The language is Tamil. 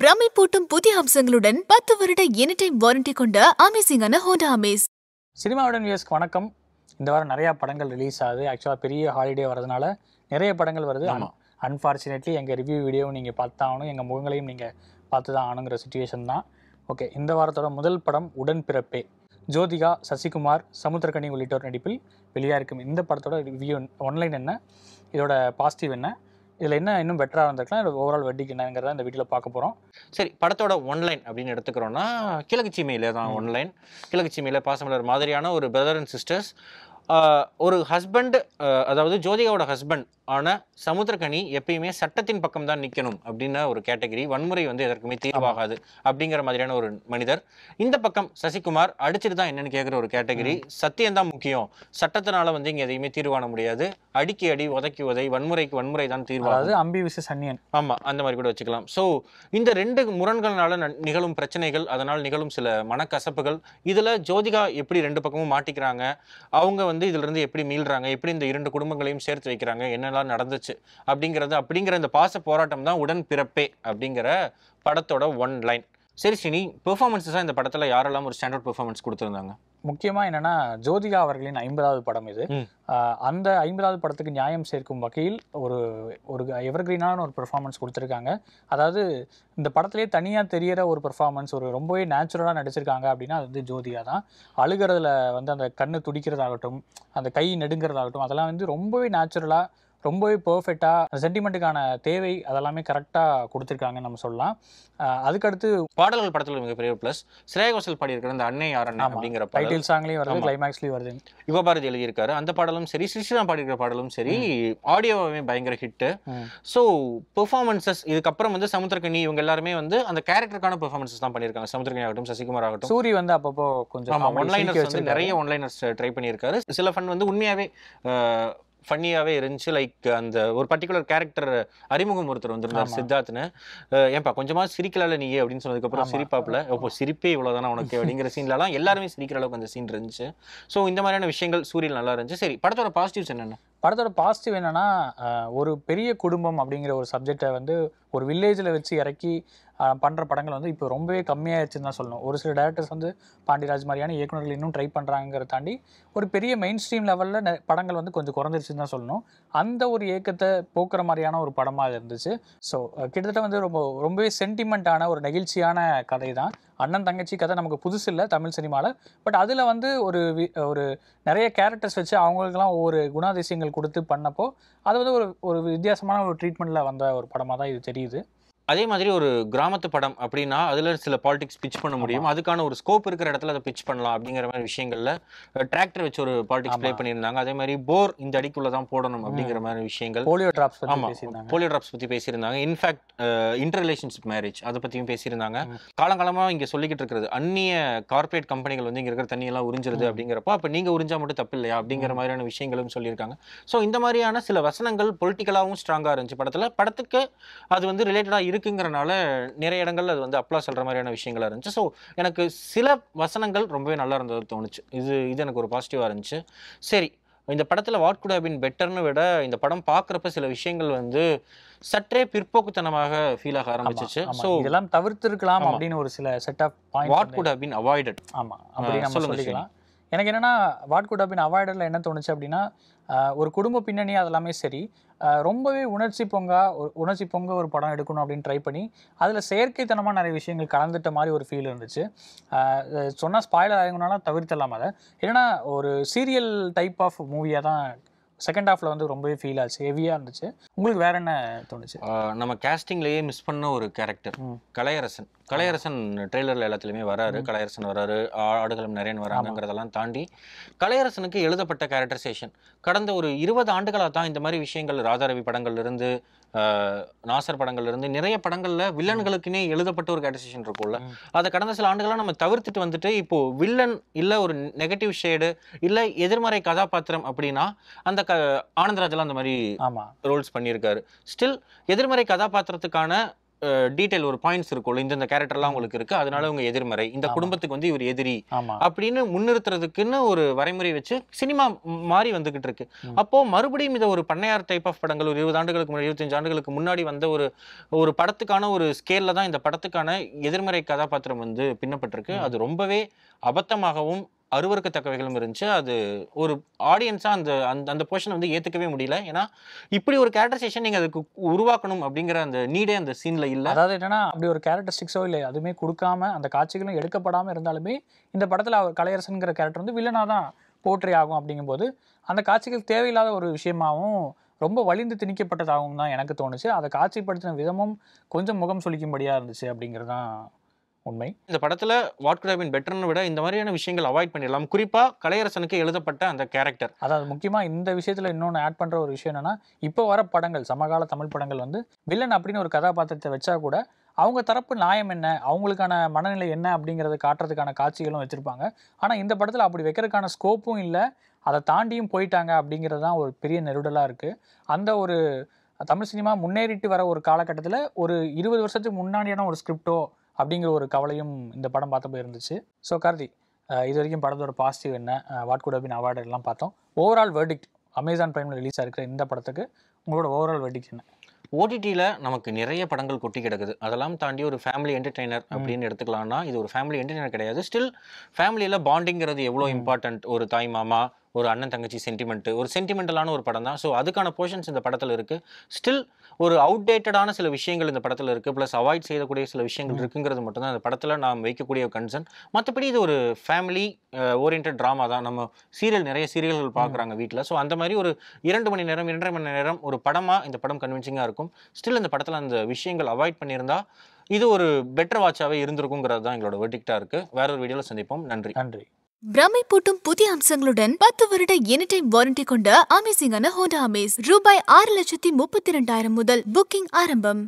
பிரமை பூட்டும் புதிய அம்சங்களுடன் பத்து வருட எனி டைம் வாரண்டி கொண்ட அமேசிங்கான ஹோண்டா அமேஸ் சினிமாவுடன் வியூஸ்க்கு வணக்கம் இந்த வாரம் நிறையா படங்கள் ரிலீஸ் ஆகுது ஆக்சுவலாக பெரிய ஹாலிடே வரதுனால நிறைய படங்கள் வருது அன்ஃபார்ச்சுனேட்லி எங்கள் ரிவ்யூ வீடியோவும் நீங்கள் பார்த்தா ஆகணும் எங்கள் முகங்களையும் நீங்கள் பார்த்து தான் ஆனுங்கிற சுச்சுவேஷன் தான் ஓகே இந்த வாரத்தோட முதல் படம் உடன்பிறப்பே ஜோதிகா சசிகுமார் சமுத்திரகனி உள்ளிட்டோர் நடிப்பில் வெளியாக இருக்கும் இந்த படத்தோட ரிவ்யூ ஒன்லைன் என்ன இதோட பாசிட்டிவ் என்ன இதில் என்ன இன்னும் பெட்டராக இருந்திருக்கலாம் இல்லை ஓவரால் வட்டிக்கு என்னங்கிறத இந்த வீட்டில் பார்க்க போகிறோம் சரி படத்தோட ஒன்லைன் அப்படின்னு எடுத்துக்கிறோன்னா கிழக்கு சீமையில் தான் ஒன்லைன் கிழக்கு சீமையில் பாசமலர் மாதிரியான ஒரு பிரதர் அண்ட் சிஸ்டர்ஸ் ஒரு ஹஸ்பண்ட் அதாவது ஜோதிகாவோட ஹஸ்பண்ட் ஆனால் சமுத்திரக்கனி எப்பயுமே சட்டத்தின் பக்கம் தான் நிற்கணும் அப்படின்ன ஒரு கேட்டகரி வன்முறை வந்து எதற்குமே தீர்வாகாது அப்படிங்கிற மாதிரியான ஒரு மனிதர் இந்த பக்கம் சசிகுமார் அடிச்சிட்டு தான் என்னன்னு கேட்குற ஒரு கேட்டகரி சத்தியம் தான் முக்கியம் சட்டத்தினால வந்து இங்கே எதையுமே தீர்வான முடியாது அடிக்கி அடி உதக்கி உதை வன்முறைக்கு வன்முறை தான் தீர்வாகாது அம்பி விச சன்னியன் ஆமாம் அந்த மாதிரி கூட வச்சுக்கலாம் ஸோ இந்த ரெண்டு முரண்களினால நிகழும் பிரச்சனைகள் அதனால் நிகழும் சில மனக்கசப்புகள் இதில் ஜோதிகா எப்படி ரெண்டு பக்கமும் மாட்டிக்கிறாங்க அவங்க வந்து இருந்து எப்படி மீள்றாங்க எப்படி இந்த இரண்டு குடும்பங்களையும் சேர்த்து வைக்கிறாங்க என்னெல்லாம் நடந்துச்சு அப்படிங்கிறது அப்படிங்கிற இந்த பாச போராட்டம் தான் உடன் பிறப்பே அப்படிங்கிற படத்தோட ஒன் லைன் சரி ஸ்ரீனி பெர்ஃபார்மன்ஸஸாக இந்த படத்தில் யாரெல்லாம் ஒரு ஸ்டாண்டர்ட் பெர்ஃபார்மன்ஸ் கொடுத்துருந்தாங்க முக்கியமாக என்னென்னா ஜோதிகா அவர்களின் ஐம்பதாவது படம் இது அந்த ஐம்பதாவது படத்துக்கு நியாயம் சேர்க்கும் வகையில் ஒரு ஒரு எவர்கிரீனான ஒரு பெர்ஃபார்மன்ஸ் கொடுத்துருக்காங்க அதாவது இந்த படத்துலேயே தனியாக தெரியற ஒரு பெர்ஃபார்மன்ஸ் ஒரு ரொம்பவே நேச்சுரலாக நடிச்சிருக்காங்க அப்படின்னா அது வந்து ஜோதிகா தான் அழுகிறதுல வந்து அந்த கண்ணு துடிக்கிறதாகட்டும் அந்த கை நெடுங்கிறதாகட்டும் அதெல்லாம் வந்து ரொம்பவே நேச்சுரலாக ரொம்பவே பர்ஃபெக்டாக சென்டிமெண்ட்டுக்கான தேவை அதெல்லாமே கரெக்டாக கொடுத்துருக்காங்கன்னு நம்ம சொல்லலாம் அதுக்கடுத்து பாடல்கள் படத்தில் மிகப்பெரிய ப்ளஸ் ஸ்ரேகோஷல் பாடி பாடியிருக்கிற அந்த அன்னை யார் அப்படிங்கிற டைட்டில் சாங்லேயும் வருது கிளைமேக்ஸ்லேயும் வருது யுகபாரதி எழுதியிருக்காரு அந்த பாடலும் சரி ஸ்ரீஸ்ராம் பாடியிருக்கிற பாடலும் சரி ஆடியோவுமே பயங்கர ஹிட்டு ஸோ பெர்ஃபார்மன்சஸ் இதுக்கப்புறம் வந்து சமுத்திரக்கண்ணி இவங்க எல்லாருமே வந்து அந்த கேரக்டருக்கான பெர்ஃபார்மன்சஸ் தான் பண்ணியிருக்காங்க சமுத்திரக்கணி ஆகட்டும் சசிகுமார் ஆகட்டும் சூரி வந்து அப்பப்போ கொஞ்சம் ஆன்லைனர்ஸ் வந்து நிறைய ஒன்லைனர்ஸ் ட்ரை பண்ணியிருக்காரு சில ஃபன் வந்து உண்மையாகவே ஃபன்னியாகவே இருந்துச்சு லைக் அந்த ஒரு பர்டிகுலர் கேரக்டர் அறிமுகம் ஒருத்தர் வந்திருந்தார் சித்தார்த்னு ஏன்பா கொஞ்சமாக சிரிக்கலால நீ அப்படின்னு சொன்னதுக்கப்புறம் சிரிப்பாப்பில் இப்போ சிரிப்பே தானே உனக்கு அப்படிங்கிற சீன்லலாம் எல்லாருமே சிரிக்கிற அளவுக்கு அந்த சீன் இருந்துச்சு ஸோ இந்த மாதிரியான விஷயங்கள் சூரியல் நல்லா இருந்துச்சு சரி படத்தோட பாசிட்டிவ்ஸ் என்னென்ன படத்தோட பாசிட்டிவ் என்னென்னா ஒரு பெரிய குடும்பம் அப்படிங்கிற ஒரு சப்ஜெக்டை வந்து ஒரு வில்லேஜில் வச்சு இறக்கி பண்ணுற படங்கள் வந்து இப்போ ரொம்பவே கம்மியாகிடுச்சுன்னு தான் சொல்லணும் ஒரு சில டேரக்டர்ஸ் வந்து பாண்டியராஜ் மாதிரியான இயக்குநர்கள் இன்னும் ட்ரை பண்ணுறாங்கிற தாண்டி ஒரு பெரிய மெயின் ஸ்ட்ரீம் லெவலில் படங்கள் வந்து கொஞ்சம் குறைஞ்சிருச்சுன்னு தான் சொல்லணும் அந்த ஒரு ஏக்கத்தை போக்குற மாதிரியான ஒரு படமாக இருந்துச்சு ஸோ கிட்டத்தட்ட வந்து ரொம்ப ரொம்பவே சென்டிமெண்ட்டான ஒரு நெகிழ்ச்சியான கதை தான் அண்ணன் தங்கச்சி கதை நமக்கு புதுசு இல்லை தமிழ் சினிமாவில் பட் அதில் வந்து ஒரு ஒரு நிறைய கேரக்டர்ஸ் வச்சு அவங்களுக்குலாம் ஒவ்வொரு குணாதிசயங்கள் கொடுத்து பண்ணப்போ அது வந்து ஒரு ஒரு வித்தியாசமான ஒரு ட்ரீட்மெண்ட்டில் வந்த ஒரு படமாக தான் இது தெரியுது அதே மாதிரி ஒரு கிராமத்து படம் அப்படின்னா அதில் சில பாலிடிக்ஸ் பிச் பண்ண முடியும் அதுக்கான ஒரு ஸ்கோப் இருக்கிற இடத்துல அதை பிச் பண்ணலாம் அப்படிங்கிற மாதிரி விஷயங்கள்ல டிராக்டர் வச்சு ஒரு பாலிடிக்ஸ் ப்ளே பண்ணியிருந்தாங்க அதே மாதிரி போர் இந்த அடிக்குள்ள தான் போடணும் அப்படிங்கிற மாதிரி விஷயங்கள் போலியோ டிராப்ஸ் ஆமாம் போலியோ டிராப்ஸ் பற்றி பேசியிருந்தாங்க இன்ஃபேக்ட் இன்டர் ரிலேஷன்ஷிப் மேரேஜ் அதை பற்றியும் பேசியிருந்தாங்க காலங்காலமாக இங்கே சொல்லிக்கிட்டு இருக்கிறது அந்நிய கார்பரேட் கம்பெனிகள் வந்து இங்கே இருக்கிற தண்ணியெல்லாம் உறிஞ்சிருது அப்படிங்கிறப்போ அப்போ நீங்கள் உறிஞ்சா மட்டும் தப்பு இல்லையா அப்படிங்கிற மாதிரியான விஷயங்களும் சொல்லியிருக்காங்க ஸோ இந்த மாதிரியான சில வசனங்கள் பொலிட்டிக்கலாகவும் ஸ்ட்ராங்காக இருந்துச்சு படத்தில் படத்துக்கு அது வந்து ரிலேட்டடாக இருக்குங்கிறனால நிறைய இடங்கள்ல அது வந்து அப்ளா சொல்கிற மாதிரியான விஷயங்களா இருந்துச்சு ஸோ எனக்கு சில வசனங்கள் ரொம்பவே நல்லா இருந்தது தோணுச்சு இது இது எனக்கு ஒரு பாசிட்டிவா இருந்துச்சு சரி இந்த படத்தில் வாட் குட் ஹவ் பெட்டர்னு விட இந்த படம் பார்க்குறப்ப சில விஷயங்கள் வந்து சற்றே பிற்போக்குத்தனமாக ஃபீல் ஆக ஆரம்பிச்சிச்சு ஸோ இதெல்லாம் தவிர்த்திருக்கலாம் அப்படின்னு ஒரு சில set of what could have avoided அப்படின்னு சொல்லுங்க எனக்கு என்னென்னா வாட் குட் அப்பின் அவாய்டரில் என்ன தோணுச்சு அப்படின்னா ஒரு குடும்ப பின்னணி அதெல்லாமே சரி ரொம்பவே உணர்ச்சி பொங்கா ஒரு உணர்ச்சி பொங்க ஒரு படம் எடுக்கணும் அப்படின்னு ட்ரை பண்ணி அதில் செயற்கைத்தனமாக நிறைய விஷயங்கள் கலந்துட்ட மாதிரி ஒரு ஃபீல் இருந்துச்சு சொன்னால் ஸ்பாயிலர் ஆகுனாலும் தவிர்த்தலாம் அதை ஏன்னா ஒரு சீரியல் டைப் ஆஃப் மூவியாக தான் செகண்ட் ஹாஃப்ல வந்து ரொம்பவே ஃபீல் ஆச்சு ஹெவியா இருந்துச்சு உங்களுக்கு வேற என்ன தோணுச்சு நம்ம கேஸ்டிங்லயே மிஸ் பண்ண ஒரு கேரக்டர் கலையரசன் கலையரசன் ட்ரெய்லர்ல எல்லாத்துலயுமே வராரு கலையரசன் வராரு ஆடுகளும் நிறைய வராங்கிறதெல்லாம் தாண்டி கலையரசனுக்கு எழுதப்பட்ட கேரக்டரைசேஷன் கடந்த ஒரு இருபது ஆண்டுகளாக தான் இந்த மாதிரி விஷயங்கள் ராதாரவி இருந்து நாசர் படங்கள்ல இருந்து நிறைய படங்கள்ல வில்லன்களுக்குனே எழுதப்பட்ட ஒரு கேரக்டரைசேஷன் இருக்கும்ல அதை கடந்த சில ஆண்டுகளாக நம்ம தவிர்த்துட்டு வந்துட்டு இப்போ வில்லன் இல்லை ஒரு நெகட்டிவ் ஷேடு இல்லை எதிர்மறை கதாபாத்திரம் அப்படின்னா அந்த ஆனந்தராஜெல்லாம் அந்த மாதிரி ரோல்ஸ் பண்ணியிருக்காரு ஸ்டில் எதிர்மறை கதாபாத்திரத்துக்கான டீட்டெயில் ஒரு பாயிண்ட்ஸ் இருக்கும்ல இந்த இந்த கேரக்டர்லாம் உங்களுக்கு இருக்கு அதனால உங்க எதிர்மறை இந்த குடும்பத்துக்கு வந்து இவர் எதிரி அப்படின்னு முன்னிறுத்துறதுக்குன்னு ஒரு வரைமுறை வச்சு சினிமா மாறி வந்துகிட்டு இருக்கு அப்போ மறுபடியும் இதை ஒரு பண்ணையார் டைப் ஆஃப் படங்கள் ஒரு இருபது ஆண்டுகளுக்கு இருபத்தஞ்சு ஆண்டுகளுக்கு முன்னாடி வந்த ஒரு ஒரு படத்துக்கான ஒரு ஸ்கேல்ல தான் இந்த படத்துக்கான எதிர்மறை கதாபாத்திரம் வந்து பின்னப்பட்டிருக்கு அது ரொம்பவே அபத்தமாகவும் அருவறுக்கத்தக்கவைகளும் இருந்துச்சு அது ஒரு ஆடியன்ஸாக அந்த அந்த அந்த போர்ஷனை வந்து ஏற்றுக்கவே முடியல ஏன்னா இப்படி ஒரு கேரக்டரைசேஷன் நீங்கள் அதுக்கு உருவாக்கணும் அப்படிங்கிற அந்த நீடே அந்த சீனில் இல்லை அதாவது என்னன்னா அப்படி ஒரு கேரக்டரிஸ்டிக்ஸோ இல்லை அதுவுமே கொடுக்காம அந்த காட்சிகளும் எடுக்கப்படாமல் இருந்தாலுமே இந்த படத்தில் அவர் கலையரசனுங்கிற கேரக்டர் வந்து வில்லனாக தான் போற்றி ஆகும் அப்படிங்கும்போது அந்த காட்சிகள் தேவையில்லாத ஒரு விஷயமாகவும் ரொம்ப வலிந்து திணிக்கப்பட்டதாகவும் தான் எனக்கு தோணுச்சு அதை காட்சிப்படுத்தின விதமும் கொஞ்சம் முகம் சுழிக்கும்படியாக இருந்துச்சு அப்படிங்கிறதான் உண்மை இந்த படத்தில் வாட் குட் ஹவ் பெட்டர்னு விட இந்த மாதிரியான விஷயங்கள் அவாய்ட் பண்ணிடலாம் குறிப்பாக கலையரசனுக்கு எழுதப்பட்ட அந்த கேரக்டர் அதாவது முக்கியமாக இந்த விஷயத்தில் இன்னொன்று ஆட் பண்ணுற ஒரு விஷயம் என்னன்னா இப்போ வர படங்கள் சமகால தமிழ் படங்கள் வந்து வில்லன் அப்படின்னு ஒரு கதாபாத்திரத்தை வச்சா கூட அவங்க தரப்பு நியாயம் என்ன அவங்களுக்கான மனநிலை என்ன அப்படிங்கிறத காட்டுறதுக்கான காட்சிகளும் வச்சுருப்பாங்க ஆனால் இந்த படத்தில் அப்படி வைக்கிறதுக்கான ஸ்கோப்பும் இல்லை அதை தாண்டியும் போயிட்டாங்க அப்படிங்கிறது தான் ஒரு பெரிய நெருடலாக இருக்குது அந்த ஒரு தமிழ் சினிமா முன்னேறிட்டு வர ஒரு காலகட்டத்தில் ஒரு இருபது வருஷத்துக்கு முன்னாடியான ஒரு ஸ்கிரிப்டோ அப்படிங்கிற ஒரு கவலையும் இந்த படம் பார்த்தப்போ இருந்துச்சு ஸோ கார்த்தி இது வரைக்கும் படத்தோட பாசிட்டிவ் என்ன வாட் குட் அபின் அவார்டு எல்லாம் பார்த்தோம் ஓவரால் வேர்டிக்ட் அமேசான் பிரைமில் ரிலீஸ் ஆகிருக்கிற இந்த படத்துக்கு உங்களோட ஓவரால் வேர்டிக்ட் என்ன ஓடிடியில் நமக்கு நிறைய படங்கள் கொட்டி கிடக்குது அதெல்லாம் தாண்டி ஒரு ஃபேமிலி என்டர்டெய்னர் அப்படின்னு எடுத்துக்கலாம்னா இது ஒரு ஃபேமிலி என்டர்டெய்னர் கிடையாது ஸ்டில் ஃபேமிலியில் பாண்டிங்கிறது எவ்வளோ இம்பார்ட்டண்ட் ஒரு தாய் மாமா ஒரு அண்ணன் தங்கச்சி சென்டிமெண்ட்டு ஒரு சென்டிமெண்டலான ஒரு படம் தான் ஸோ அதுக்கான போர்ஷன்ஸ் இந்த படத்தில் இருக்குது ஸ்டில் ஒரு அவுடேட்டடான சில விஷயங்கள் இந்த படத்தில் இருக்குது ப்ளஸ் அவாய்ட் செய்யக்கூடிய சில விஷயங்கள் இருக்குங்கிறது மட்டும்தான் இந்த படத்தில் நாம் வைக்கக்கூடிய கன்சர்ன் மற்றபடி இது ஒரு ஃபேமிலி ஓரியன்ட் ட்ராமா தான் நம்ம சீரியல் நிறைய சீரியல்கள் பார்க்குறாங்க வீட்டில் ஸோ அந்த மாதிரி ஒரு இரண்டு மணி நேரம் இரண்டரை மணி நேரம் ஒரு படமாக இந்த படம் கன்வின்சிங்காக இருக்கும் ஸ்டில் இந்த படத்தில் அந்த விஷயங்கள் அவாய்ட் பண்ணியிருந்தா இது ஒரு பெட்டர் வாட்சாகவே இருந்திருக்குங்கிறது தான் எங்களோட வெர்டிக்டாக இருக்குது வேற ஒரு வீடியோவில் சந்திப்போம் நன்றி நன்றி பூட்டும் புதிய அம்சங்களுடன் பத்து வருட எனிடைம் வாரண்டி கொண்ட அமேசிங்கான ஹோண்டா அமேஸ் ரூபாய் ஆறு லட்சத்தி முப்பத்தி இரண்டாயிரம் முதல் புக்கிங் ஆரம்பம்